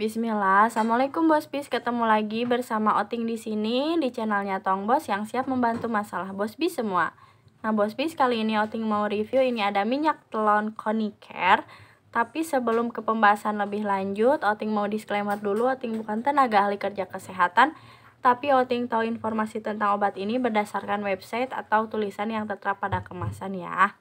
Bismillah, Assalamualaikum Bos Bis. Ketemu lagi bersama Oting di sini di channelnya Tong Bos yang siap membantu masalah Bos Bis semua. Nah Bos Bis, kali ini Oting mau review ini ada minyak telon koniker. Tapi sebelum ke pembahasan lebih lanjut, Oting mau disclaimer dulu, Oting bukan tenaga ahli kerja kesehatan. Tapi Oting tahu informasi tentang obat ini berdasarkan website atau tulisan yang tertera pada kemasan ya.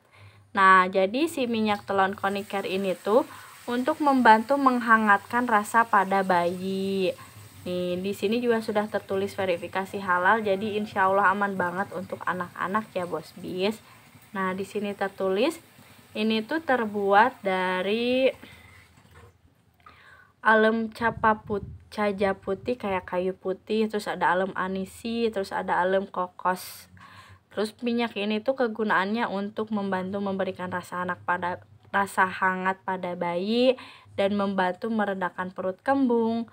Nah, jadi si minyak telon koniker ini tuh untuk membantu menghangatkan rasa pada bayi. Nih, di sini juga sudah tertulis verifikasi halal, jadi insya Allah aman banget untuk anak-anak ya, Bos Bis. Nah, di sini tertulis ini tuh terbuat dari alam capa caja putih kayak kayu putih, terus ada alam anisi, terus ada alam kokos. Terus minyak ini tuh kegunaannya untuk membantu memberikan rasa anak pada rasa hangat pada bayi dan membantu meredakan perut kembung.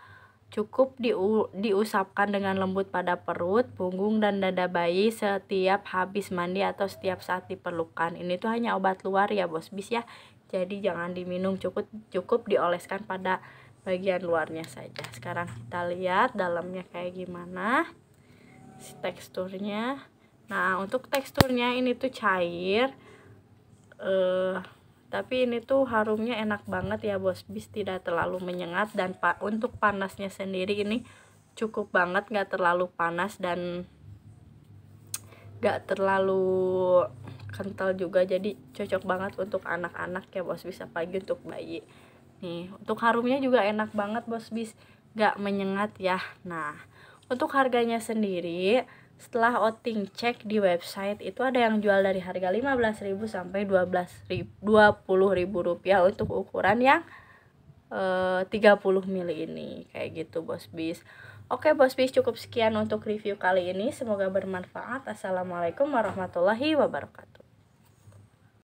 Cukup diu diusapkan dengan lembut pada perut, punggung, dan dada bayi setiap habis mandi atau setiap saat diperlukan. Ini tuh hanya obat luar ya bos bis ya. Jadi jangan diminum, cukup cukup dioleskan pada bagian luarnya saja. Sekarang kita lihat dalamnya kayak gimana. teksturnya. Nah, untuk teksturnya ini tuh cair. Eh uh, tapi ini tuh harumnya enak banget ya bos bis tidak terlalu menyengat dan pak untuk panasnya sendiri ini cukup banget nggak terlalu panas dan nggak terlalu kental juga jadi cocok banget untuk anak-anak ya bos bisa pagi untuk bayi nih untuk harumnya juga enak banget bos bis nggak menyengat ya nah untuk harganya sendiri, setelah outing cek di website itu ada yang jual dari harga 15.000 sampai 12.000 20.000 rupiah untuk ukuran yang e, eh, 30 mili ini kayak gitu bos bis Oke bos bis cukup sekian untuk review kali ini semoga bermanfaat Assalamualaikum warahmatullahi wabarakatuh